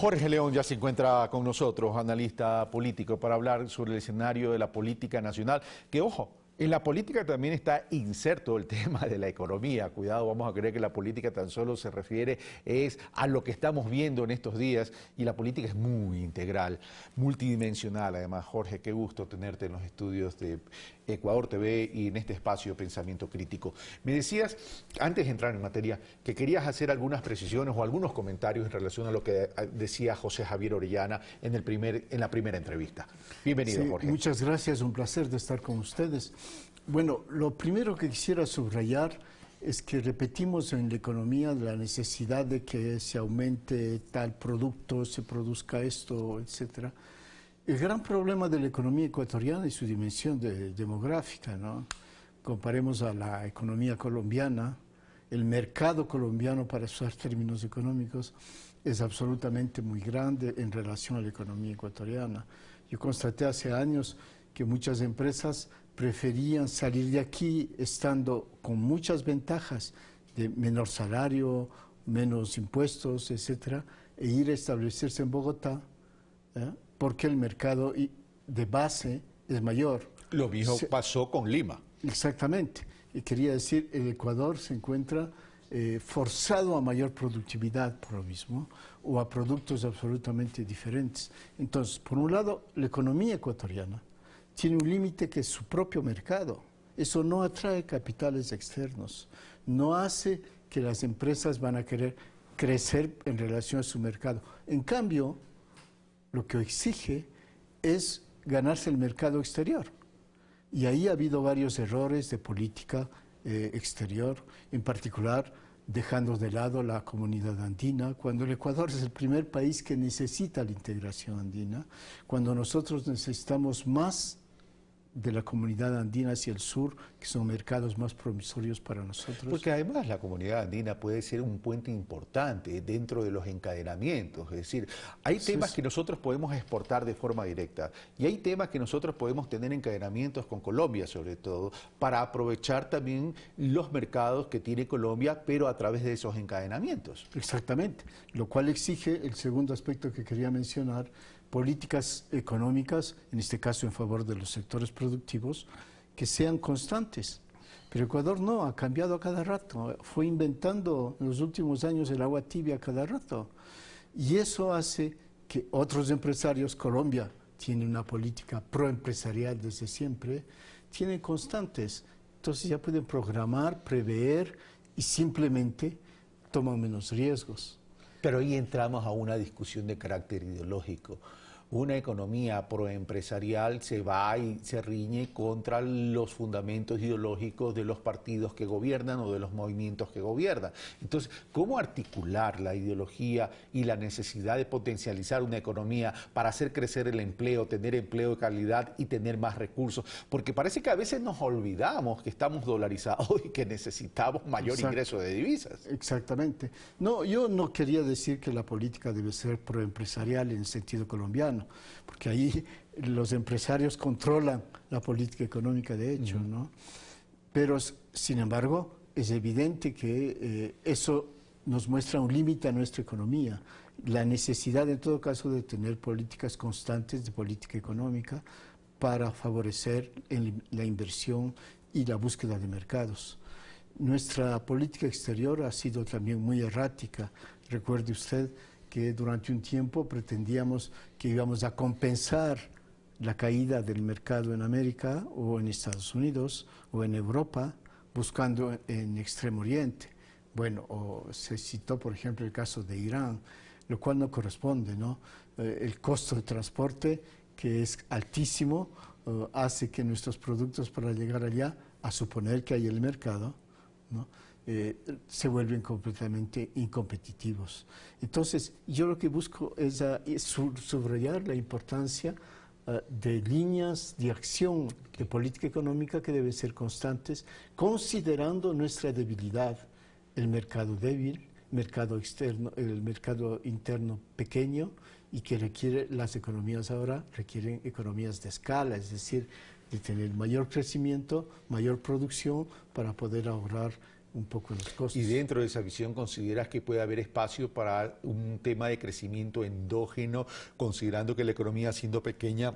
Jorge León ya se encuentra con nosotros, analista político, para hablar sobre el escenario de la política nacional, que ojo, en la política también está inserto el tema de la economía. Cuidado, vamos a creer que la política tan solo se refiere es a lo que estamos viendo en estos días y la política es muy integral, multidimensional. Además, Jorge, qué gusto tenerte en los estudios de Ecuador TV y en este espacio Pensamiento Crítico. Me decías, antes de entrar en materia, que querías hacer algunas precisiones o algunos comentarios en relación a lo que eh, decía José Javier Orellana en, el primer, en la primera entrevista. Bienvenido, Jorge. Muchas gracias, un placer de estar con ustedes. Bueno, lo primero que quisiera subrayar es que repetimos en la economía la necesidad de que se aumente tal producto, se produzca esto, etcétera el gran problema de la economía ecuatoriana y su dimensión demográfica, ¿no? Comparemos a la economía colombiana, el mercado colombiano, para usar términos económicos, es absolutamente muy grande en relación a la economía ecuatoriana. Yo constaté hace años que muchas empresas preferían salir de aquí estando con muchas ventajas de menor salario, menos impuestos, etcétera, e ir a establecerse en Bogotá porque el mercado de base es mayor. Lo mismo pasó con Lima. Exactamente. Y quería decir, el Ecuador se encuentra eh, forzado a mayor productividad por lo mismo o a productos absolutamente diferentes. Entonces, por un lado, la economía ecuatoriana tiene un límite que es su propio mercado. Eso no atrae capitales externos, no hace que las empresas van a querer crecer en relación a su mercado. En cambio, lo que exige es ganarse el mercado exterior. Y ahí ha habido varios errores de política eh, exterior, en particular dejando de lado la comunidad andina, cuando el Ecuador es el primer país que necesita la integración andina, cuando nosotros necesitamos más de la comunidad andina hacia el sur, que son mercados más promisorios para nosotros. Porque además la comunidad andina puede ser un puente importante dentro de los encadenamientos, es decir, hay temas que nosotros podemos exportar de forma directa y hay temas que nosotros podemos tener encadenamientos con Colombia sobre todo, para aprovechar también los mercados que tiene Colombia, pero a través de esos encadenamientos. Exactamente, lo cual exige el segundo aspecto que quería mencionar, políticas económicas, en este caso en favor de los sectores productivos, que sean constantes. Pero Ecuador no, ha cambiado a cada rato, fue inventando en los últimos años el agua tibia a cada rato. Y eso hace que otros empresarios, Colombia tiene una política proempresarial desde siempre, tienen constantes. Entonces ya pueden programar, prever y simplemente toman menos riesgos. Pero ahí entramos a una discusión de carácter ideológico una economía proempresarial se va y se riñe contra los fundamentos ideológicos de los partidos que gobiernan o de los movimientos que gobiernan. Entonces, ¿cómo articular la ideología y la necesidad de potencializar una economía para hacer crecer el empleo, tener empleo de calidad y tener más recursos? Porque parece que a veces nos olvidamos que estamos dolarizados y que necesitamos mayor ingreso de divisas. Exactamente. No, yo no quería decir que la política debe ser proempresarial en sentido colombiano porque ahí los empresarios controlan la política económica de hecho, Pero, sin embargo, es evidente que eh, eso nos muestra un límite a nuestra economía, la necesidad en todo caso de tener políticas constantes de política económica para favorecer la inversión y la búsqueda de mercados. Nuestra política exterior ha sido también muy errática. Recuerde usted que durante un tiempo pretendíamos que íbamos a compensar la caída del mercado en América o en Estados Unidos o en Europa, buscando en Extremo Oriente. Bueno, se citó, por ejemplo, el caso de Irán, lo cual no corresponde, ¿no? Eh, el costo de transporte, que es altísimo, eh, hace que nuestros productos para llegar allá, a suponer que hay el mercado, ¿no? Eh, se vuelven completamente incompetitivos. Entonces, yo lo que busco es, subrayar la importancia ah, de líneas de acción de política económica que deben ser constantes, considerando nuestra debilidad, el mercado débil, mercado externo, el mercado interno pequeño y que requiere las economías ahora requieren economías de escala, es decir, de tener mayor crecimiento, mayor producción para poder ahorrar un poco Y dentro de esa visión, ¿consideras que puede haber espacio para un tema de crecimiento endógeno, considerando que la economía siendo pequeña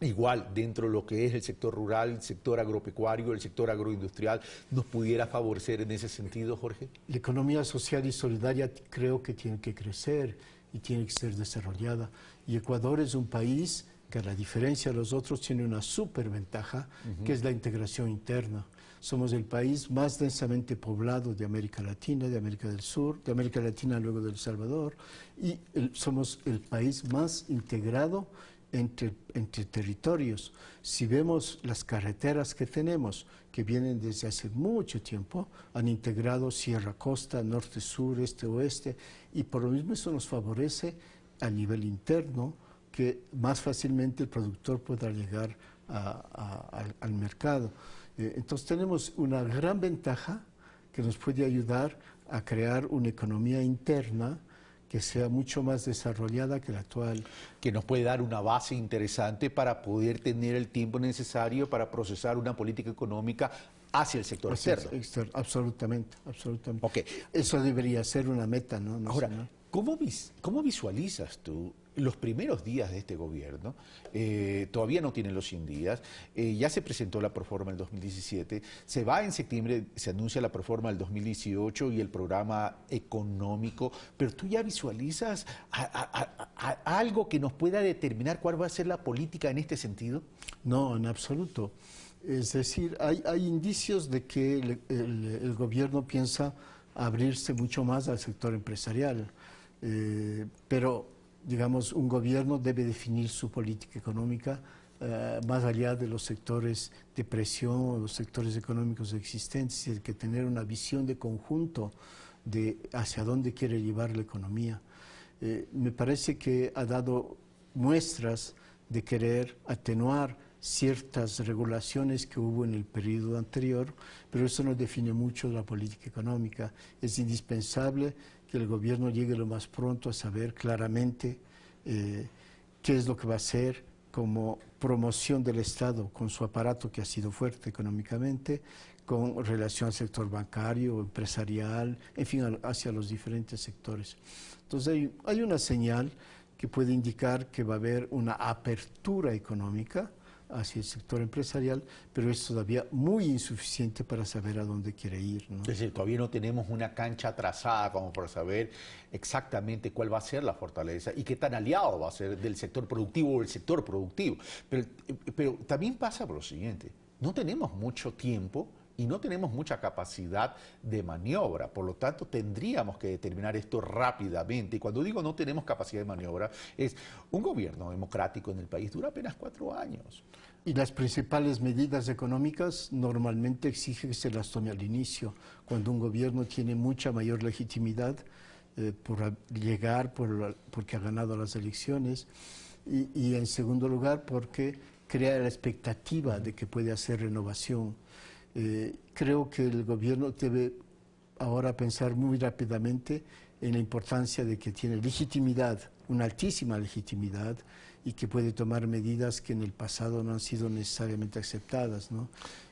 igual dentro de lo que es el sector rural, el sector agropecuario, el sector agroindustrial, nos pudiera favorecer en ese sentido, Jorge? La economía social y solidaria creo que tiene que crecer y tiene que ser desarrollada. Y Ecuador es un país que a la diferencia de los otros tiene una superventaja, que es la integración interna. Somos el país más densamente poblado de América Latina, de América del Sur, de América Latina luego del El Salvador, y somos el país más integrado entre, entre, territorios. Si vemos las carreteras que tenemos, que vienen desde hace mucho tiempo, han integrado sierra, costa, norte, sur, este, oeste, y por lo mismo eso nos favorece a nivel interno que más fácilmente el productor pueda llegar al mercado. Eh, entonces tenemos una gran ventaja que nos puede ayudar a crear una economía interna que sea mucho más desarrollada que la actual. Que nos puede dar una base interesante para poder tener el tiempo necesario para procesar una política económica hacia el sector externo. Absolutamente, absolutamente. Okay. Eso debería ser una meta, ¿no? Ahora, ¿cómo visualizas tú los primeros días de este gobierno, eh, todavía no tienen los 100 días, eh, ya se presentó la proforma del 2017, se va en septiembre, se anuncia la proforma del 2018 y el programa económico, pero tú ya visualizas algo que nos pueda determinar cuál va a ser la política en este sentido? No, en absoluto. Es decir, hay, indicios de que el, gobierno piensa abrirse mucho más al sector empresarial, eh, pero digamos, un gobierno debe definir su política económica eh, más allá de los sectores de presión o los sectores económicos existentes, el que tener una visión de conjunto de hacia dónde quiere llevar la economía. Eh, me parece que ha dado muestras de querer atenuar ciertas regulaciones que hubo en el periodo anterior, pero eso no define mucho la política económica. Es indispensable que el gobierno llegue lo más pronto a saber claramente eh, qué es lo que va a hacer como promoción del Estado con su aparato que ha sido fuerte económicamente, con relación al sector bancario, empresarial, en fin, hacia los diferentes sectores. Entonces hay una señal que puede indicar que va a haber una apertura económica hacia el sector empresarial, pero es todavía muy insuficiente para saber a dónde quiere ir. Es decir, todavía no tenemos una cancha trazada como para saber exactamente cuál va a ser la fortaleza y qué tan aliado va a ser del sector productivo o el sector productivo. Pero, eh, pero también pasa por lo siguiente, no tenemos mucho tiempo y no tenemos mucha capacidad de maniobra. Por lo tanto, tendríamos que determinar esto rápidamente. Y cuando digo no tenemos capacidad de maniobra, es un gobierno democrático en el país dura apenas cuatro años. Y las principales medidas económicas normalmente exigen que se las tome al inicio, cuando un gobierno tiene mucha mayor legitimidad eh, por llegar, porque ha ganado las elecciones, y, y en segundo lugar porque crea la expectativa de que puede hacer renovación eh, creo que el gobierno debe ahora pensar muy rápidamente en la importancia de que tiene legitimidad, una altísima legitimidad, y que puede tomar medidas que en el pasado no han sido necesariamente aceptadas.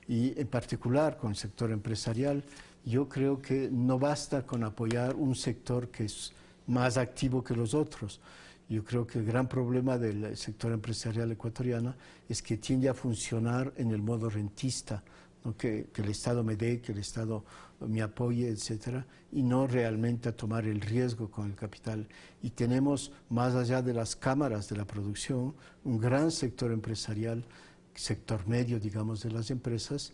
Y en particular con el sector empresarial, yo creo que no basta con apoyar un sector que es más activo que los otros. Yo creo que el gran problema del sector empresarial ecuatoriano es que tiende a funcionar en el modo rentista, que, el Estado me dé, que el Estado me apoye, etcétera, y no realmente a tomar el riesgo con el capital. Y tenemos, más allá de las cámaras de la producción, un gran sector empresarial, sector medio, digamos, de las empresas,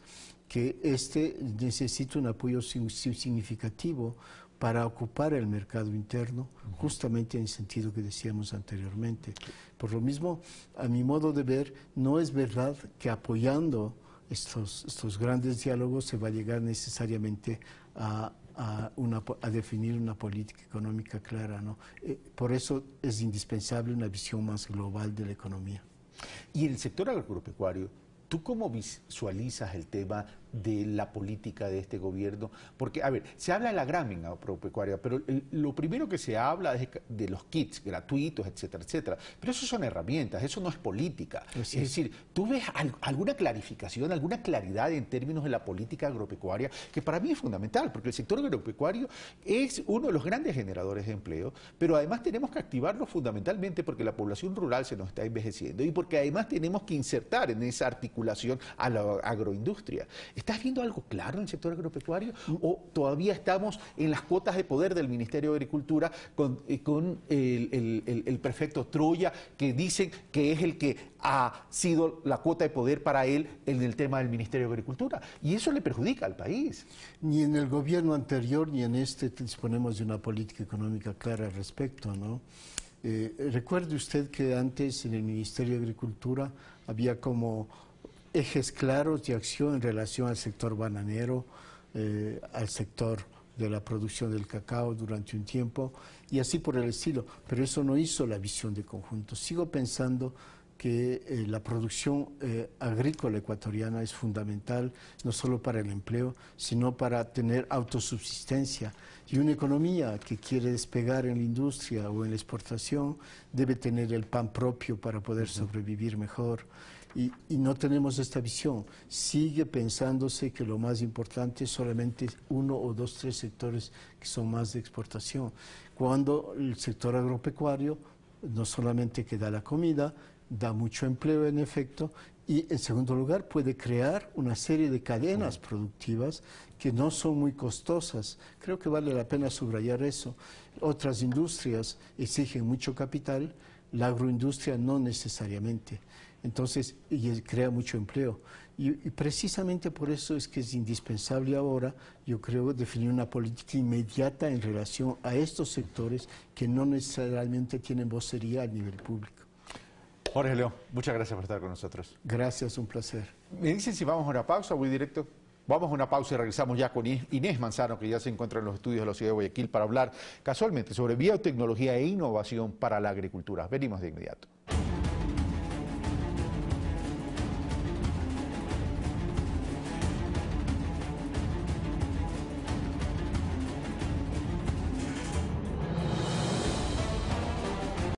que este necesita un apoyo significativo para ocupar el mercado interno, justamente en el sentido que decíamos anteriormente. Por lo mismo, a mi modo de ver, no es verdad que apoyando estos, estos grandes diálogos se va a llegar necesariamente a, a, una, a definir una política económica clara. ¿no? Eh, por eso es indispensable una visión más global de la economía. Y el sector agropecuario, ¿tú cómo visualizas el tema de la política de este gobierno? Porque, a ver, se habla de la gramen agropecuaria, pero lo primero que se habla es de los kits gratuitos, etcétera, etcétera. Pero eso son herramientas, eso no es política. Es, decir, ¿tú ves alguna clarificación, alguna claridad en términos de la política agropecuaria? Que para mí es fundamental, porque el sector agropecuario es uno de los grandes generadores de empleo, pero además tenemos que activarlo fundamentalmente porque la población rural se nos está envejeciendo y porque además tenemos que insertar en esa articulación a la agroindustria. ¿Estás viendo algo claro en el sector agropecuario mm. o todavía estamos en las cuotas de poder del Ministerio de Agricultura con, eh, el, prefecto Troya que dicen que es el que ha sido la cuota de poder para él en el tema del Ministerio de Agricultura? Y eso le perjudica al país. Ni en el gobierno anterior ni en este disponemos de una política económica clara al respecto, ¿no? Eh, recuerde usted que antes en el Ministerio de Agricultura había como ejes claros de acción en relación al sector bananero, eh, al sector de la producción del cacao durante un tiempo y así por el estilo. Pero eso no hizo la visión de conjunto. Sigo pensando que eh, la producción eh, agrícola ecuatoriana es fundamental, no solo para el empleo, sino para tener autosubsistencia. Y una economía que quiere despegar en la industria o en la exportación debe tener el pan propio para poder sobrevivir mejor y, no tenemos esta visión. Sigue pensándose que lo más importante es solamente uno o dos, tres sectores que son más de exportación, cuando el sector agropecuario no solamente que da la comida, da mucho empleo en efecto y en segundo lugar puede crear una serie de cadenas productivas que no son muy costosas. Creo que vale la pena subrayar eso. Otras industrias exigen mucho capital, la agroindustria no necesariamente. Entonces, y crea mucho empleo. Y, precisamente por eso es que es indispensable ahora, yo creo, definir una política inmediata en relación a estos sectores que no necesariamente tienen vocería a nivel público. Jorge León, muchas gracias por estar con nosotros. Gracias, un placer. ¿Me dicen si vamos a una pausa voy directo? Vamos a una pausa y regresamos ya con Inés Manzano, que ya se encuentra en los estudios de la ciudad de Guayaquil, para hablar casualmente sobre biotecnología e innovación para la agricultura. Venimos de inmediato.